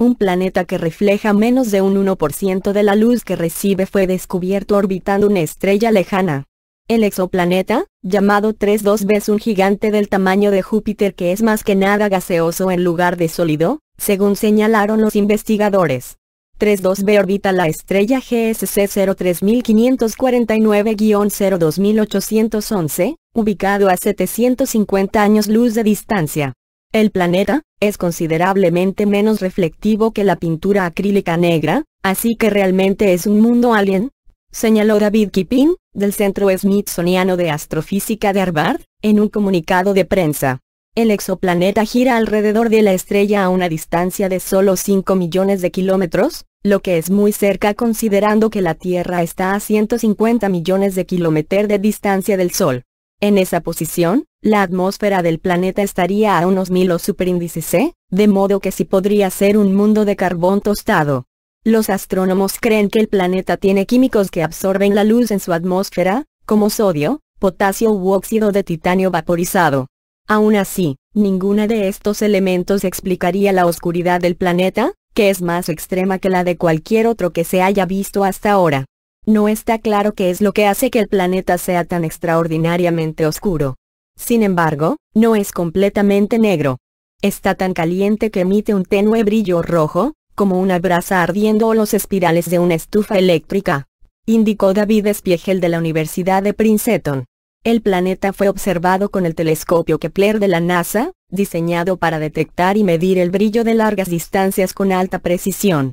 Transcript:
un planeta que refleja menos de un 1% de la luz que recibe fue descubierto orbitando una estrella lejana. El exoplaneta, llamado 32b es un gigante del tamaño de Júpiter que es más que nada gaseoso en lugar de sólido, según señalaron los investigadores. 32b orbita la estrella GSC 03549-02811, ubicado a 750 años luz de distancia. El planeta, es considerablemente menos reflectivo que la pintura acrílica negra, así que realmente es un mundo alien, señaló David Kipping, del Centro Smithsoniano de Astrofísica de Harvard, en un comunicado de prensa. El exoplaneta gira alrededor de la estrella a una distancia de solo 5 millones de kilómetros, lo que es muy cerca considerando que la Tierra está a 150 millones de kilómetros de distancia del Sol. En esa posición, la atmósfera del planeta estaría a unos mil o superíndices C, de modo que sí podría ser un mundo de carbón tostado. Los astrónomos creen que el planeta tiene químicos que absorben la luz en su atmósfera, como sodio, potasio u óxido de titanio vaporizado. Aún así, ninguna de estos elementos explicaría la oscuridad del planeta, que es más extrema que la de cualquier otro que se haya visto hasta ahora. No está claro qué es lo que hace que el planeta sea tan extraordinariamente oscuro. Sin embargo, no es completamente negro. Está tan caliente que emite un tenue brillo rojo, como una brasa ardiendo o los espirales de una estufa eléctrica, indicó David Spiegel de la Universidad de Princeton. El planeta fue observado con el telescopio Kepler de la NASA, diseñado para detectar y medir el brillo de largas distancias con alta precisión.